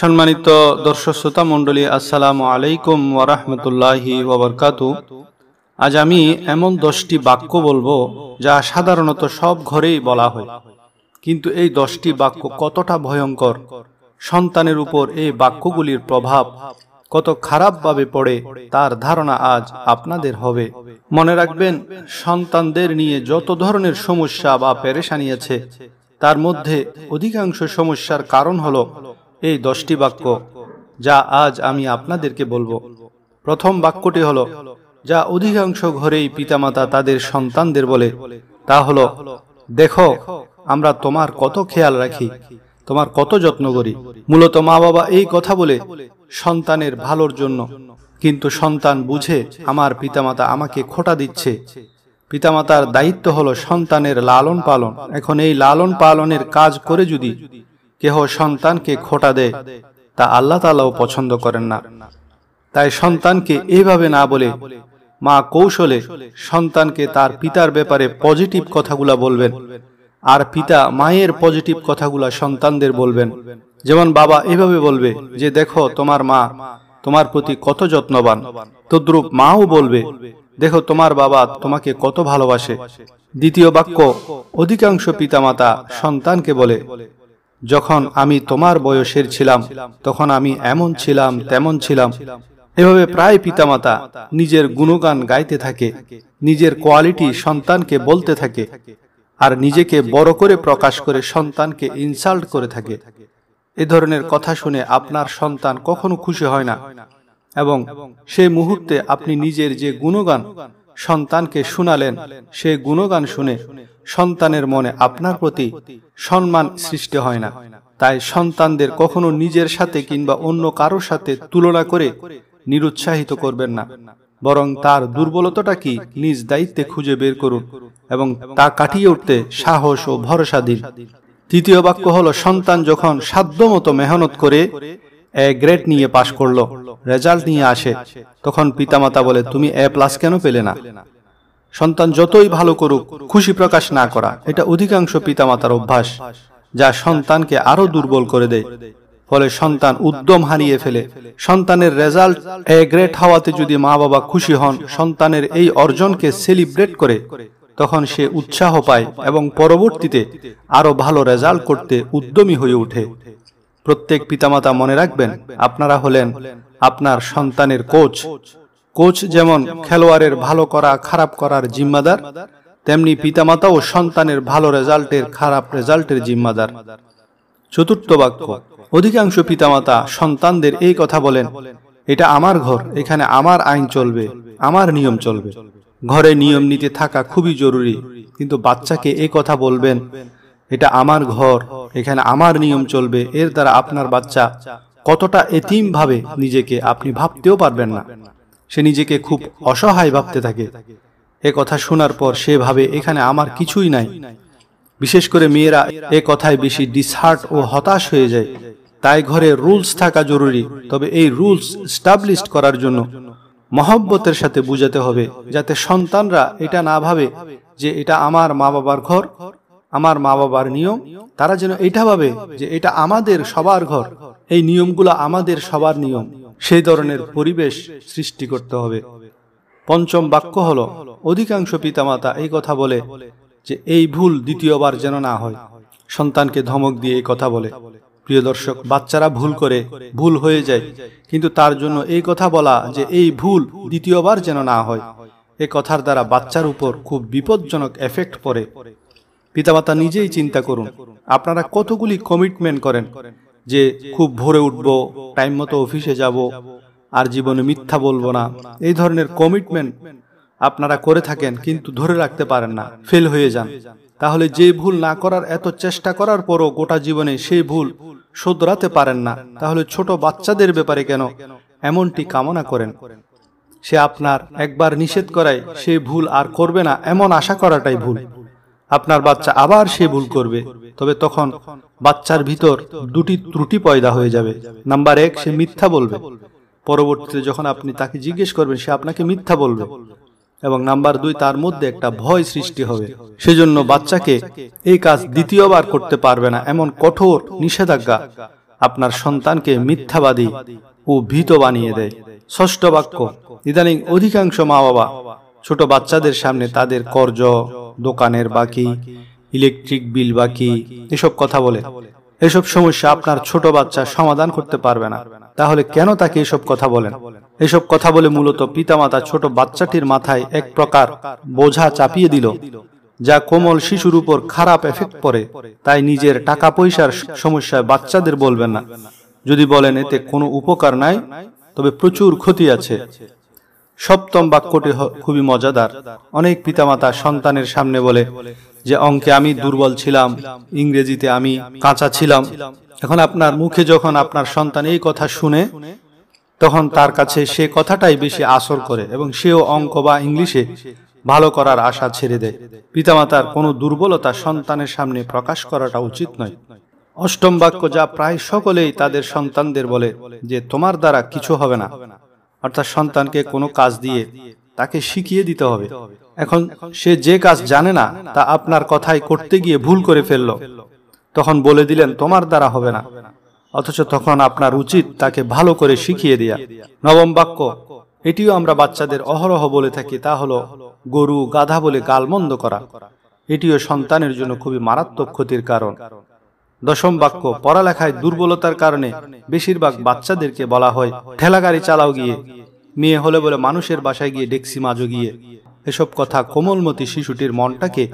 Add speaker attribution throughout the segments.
Speaker 1: সম্মানিত দর্শক শ্রোতা মণ্ডলী আসসালামু আলাইকুম ওয়ারাহমতুল্লাহি ওবরকাতু আজ আমি এমন দশটি বাক্য বলবো যা সাধারণত সব ঘরেই বলা হয় কিন্তু এই দশটি বাক্য কতটা ভয়ঙ্কর সন্তানের উপর এই বাক্যগুলির প্রভাব কত খারাপভাবে পড়ে তার ধারণা আজ আপনাদের হবে মনে রাখবেন সন্তানদের নিয়ে যত ধরনের সমস্যা বা পেরেশানি আছে তার মধ্যে অধিকাংশ সমস্যার কারণ হলো এই দশটি বাক্য যা আজ আমি আপনাদেরকে বলবো প্রথম বাক্যটি হল যা অধিকাংশ ঘরেই পিতামাতা তাদের সন্তানদের বলে তা হলো দেখো আমরা তোমার কত খেয়াল রাখি তোমার কত যত্ন করি মূলত মা বাবা এই কথা বলে সন্তানের ভালোর জন্য কিন্তু সন্তান বুঝে আমার পিতামাতা আমাকে খোটা দিচ্ছে পিতামাতার দায়িত্ব হলো সন্তানের লালন পালন এখন এই লালন পালনের কাজ করে যদি কেহ সন্তানকে খোটা দেয় তা আল্লাহ তালাও পছন্দ করেন না তাই সন্তানকে এইভাবে না বলে মা কৌশলে সন্তানকে তার পিতার ব্যাপারে পজিটিভ কথাগুলা বলবেন আর পিতা মায়ের পজিটিভ কথাগুলা সন্তানদের বলবেন যেমন বাবা এভাবে বলবে যে দেখো তোমার মা তোমার প্রতি কত যত্নবান তদ্রুপ মাও বলবে দেখো তোমার বাবা তোমাকে কত ভালোবাসে দ্বিতীয় বাক্য অধিকাংশ পিতামাতা সন্তানকে বলে যখন আমি তোমার বয়সের ছিলাম তখন আমি এমন ছিলাম তেমন ছিলাম এভাবে প্রায় পিতামাতা নিজের গুণগান গাইতে থাকে নিজের কোয়ালিটি সন্তানকে বলতে থাকে আর নিজেকে বড় করে প্রকাশ করে সন্তানকে ইনসাল্ট করে থাকে এ ধরনের কথা শুনে আপনার সন্তান কখনো খুশি হয় না এবং সে মুহূর্তে আপনি নিজের যে গুণগান সন্তানকে শুনালেন সে গুণগান শুনে সন্তানের মনে আপনার প্রতি সম্মান সৃষ্টি হয় না তাই সন্তানদের কখনো নিজের সাথে কিংবা অন্য কারোর সাথে তুলনা করে নিরুৎসাহিত করবেন না বরং তার দুর্বলতাটা কি নিজ দায়িত্বে খুঁজে বের করুন এবং তা কাটিয়ে উঠতে সাহস ও ভরসা দিন তৃতীয় বাক্য হল সন্তান যখন সাধ্যমতো মেহনত করে এ গ্রেড নিয়ে পাশ করলো রেজাল্ট নিয়ে আসে তখন পিতামাতা বলে তুমি এ প্লাস কেন পেলে না সন্তান যতই ভালো করুক খুশি প্রকাশ না করা এটা অধিকাংশ পিতামাতার অভ্যাস যা সন্তানকে আরো দুর্বল করে দেয় ফলে সন্তান উদ্যম হারিয়ে ফেলে সন্তানের রেজাল্ট এ গ্রেড হওয়াতে যদি মা বাবা খুশি হন সন্তানের এই অর্জনকে সেলিব্রেট করে তখন সে উৎসাহ পায় এবং পরবর্তীতে আরো ভালো রেজাল্ট করতে উদ্যমী হয়ে উঠে প্রত্যেক পিতামাতা মনে রাখবেন আপনারা হলেন আপনার সন্তানের কোচ কোচ যেমন খেলোয়াড়ের ভালো করা খারাপ করার জিম্মাদার তেমনি পিতামাতা ও সন্তানের ভালো রেজাল্টের খারাপ রেজাল্টের জিম্মাদার চতুর্থ বাক্য অধিকাংশ পিতামাতা সন্তানদের এই কথা বলেন এটা আমার ঘর এখানে আমার আইন চলবে আমার নিয়ম চলবে ঘরে নিয়ম নীতি থাকা খুবই জরুরি কিন্তু বাচ্চাকে এ কথা বলবেন এটা আমার ঘর এখানে আমার নিয়ম চলবে এর দ্বারা আপনার বাচ্চা কতটা এতিম ভাবে নিজেকে আপনি ভাবতেও পারবেন না সে নিজেকে খুব অসহায় ভাবতে থাকে এ কথা শোনার পর সে ভাবে এখানে আমার কিছুই নাই বিশেষ করে মেয়েরা এ কথায় বেশি ডিসহার্ট ও হতাশ হয়ে যায় তাই ঘরে রুলস থাকা জরুরি তবে এই রুলস স্টাবলিশ করার জন্য মহব্বতের সাথে বুঝাতে হবে যাতে সন্তানরা এটা না ভাবে যে এটা আমার মা বাবার ঘর আমার মা বাবার নিয়ম তারা যেন এটা ভাবে যে এটা আমাদের সবার ঘর এই নিয়মগুলো আমাদের সবার নিয়ম সেই ধরনের পরিবেশ সৃষ্টি করতে হবে পঞ্চম বাক্য হল অধিকাংশ পিতামাতা এই কথা বলে যে এই ভুল দ্বিতীয়বার যেন না হয় সন্তানকে ধমক দিয়ে এই কথা বলে প্রিয় দর্শক বাচ্চারা ভুল করে ভুল হয়ে যায় কিন্তু তার জন্য এই কথা বলা যে এই ভুল দ্বিতীয়বার যেন না হয় এ কথার দ্বারা বাচ্চার উপর খুব বিপজ্জনক এফেক্ট পড়ে পিতামাতা নিজেই চিন্তা করুন আপনারা কতগুলি কমিটমেন্ট করেন যে খুব ভোরে উঠব টাইম মতো অফিসে যাব আর জীবনে মিথ্যা বলবো না এই ধরনের কমিটমেন্ট আপনারা করে থাকেন কিন্তু ধরে রাখতে পারেন না ফেল হয়ে যান তাহলে যে ভুল না করার এত চেষ্টা করার পরও গোটা জীবনে সেই ভুল শোধরাতে পারেন না তাহলে ছোট বাচ্চাদের ব্যাপারে কেন এমনটি কামনা করেন সে আপনার একবার নিষেধ করায় সে ভুল আর করবে না এমন আশা করাটাই ভুল আপনার বাচ্চা আবার সে ভুল করবে তবে তখন বাচ্চার ভিতর দুটি ত্রুটি পয়দা হয়ে যাবে নাম্বার এক সে মিথ্যা বলবে পরবর্তীতে যখন আপনি তাকে জিজ্ঞেস করবেন সে আপনাকে মিথ্যা বলবে এবং নাম্বার দুই তার মধ্যে একটা ভয় সৃষ্টি হবে সেজন্য বাচ্চাকে এই কাজ দ্বিতীয়বার করতে পারবে না এমন কঠোর নিষেধাজ্ঞা আপনার সন্তানকে মিথ্যাবাদী ও ভীত বানিয়ে দেয় ষষ্ঠ বাক্য ইদানিং অধিকাংশ মা বাবা ছোট বাচ্চাদের সামনে তাদের কর্জ দোকানের বাকি ইলেকট্রিক বিল বাকি এসব কথা বলে এসব সমস্যা আপনার ছোট বাচ্চা সমাধান করতে পারবে না তাহলে কেন তাকে এসব কথা বলেন এসব কথা বলে মূলত পিতামাতা ছোট বাচ্চাটির মাথায় এক প্রকার বোঝা চাপিয়ে দিল যা কোমল শিশুর উপর খারাপ এফেক্ট পড়ে তাই নিজের টাকা পয়সার সমস্যায় বাচ্চাদের বলবেন না যদি বলেন এতে কোনো উপকার নাই তবে প্রচুর ক্ষতি আছে সপ্তম বাক্যটি খুবই মজাদার অনেক পিতামাতা সন্তানের সামনে বলে যে অঙ্কে আমি দুর্বল ছিলাম ইংরেজিতে আমি কাঁচা ছিলাম এখন আপনার মুখে যখন আপনার সন্তান এই কথা শুনে তখন তার কাছে সে কথাটাই বেশি আসর করে এবং সেও অঙ্ক বা ইংলিশে ভালো করার আশা ছেড়ে দেয় পিতামাতার কোনো দুর্বলতা সন্তানের সামনে প্রকাশ করাটা উচিত নয় অষ্টম বাক্য যা প্রায় সকলেই তাদের সন্তানদের বলে যে তোমার দ্বারা কিছু হবে না অর্থাৎ সন্তানকে কোনো কাজ দিয়ে তাকে শিখিয়ে দিতে হবে এখন সে যে কাজ জানে না তা আপনার কথায় করতে গিয়ে ভুল করে ফেলল তখন বলে দিলেন তোমার দ্বারা হবে না অথচ তখন আপনার উচিত তাকে ভালো করে শিখিয়ে দেয়া নবম বাক্য এটিও আমরা বাচ্চাদের অহরহ বলে থাকি তা হলো গরু গাধা বলে গালমন্দ করা এটিও সন্তানের জন্য খুবই মারাত্মক ক্ষতির কারণ দশম বাক্য পড়ালেখায় দুর্বলতার কারণে বেশিরভাগ বাচ্চাদেরকে বলা হয় ঠেলাগাড়ি চালাও গিয়ে মেয়ে হলে বলে মানুষের বাসায় গিয়ে ডেক্সি মাজো গিয়ে এসব কথা কোমলমতি শিশুটির মনটাকে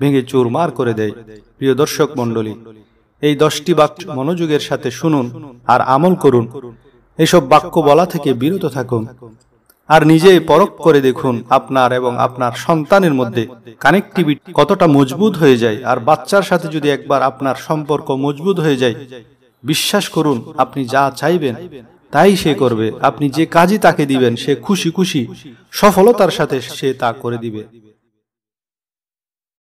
Speaker 1: ভেঙে চুরমার করে দেয় প্রিয় দর্শক মন্ডলী এই দশটি বাক্য মনোযোগের সাথে শুনুন আর আমল করুন এসব বাক্য বলা থেকে বিরত থাকুন আর নিজেই পরক করে দেখুন আপনার এবং আপনার সন্তানের মধ্যে কানেক্টিভিটি কতটা মজবুত হয়ে যায় আর বাচ্চার সাথে যদি একবার আপনার সম্পর্ক মজবুত হয়ে যায় বিশ্বাস করুন আপনি যা চাইবেন তাই সে করবে আপনি যে কাজই তাকে দিবেন সে খুশি খুশি সফলতার সাথে সে তা করে দিবে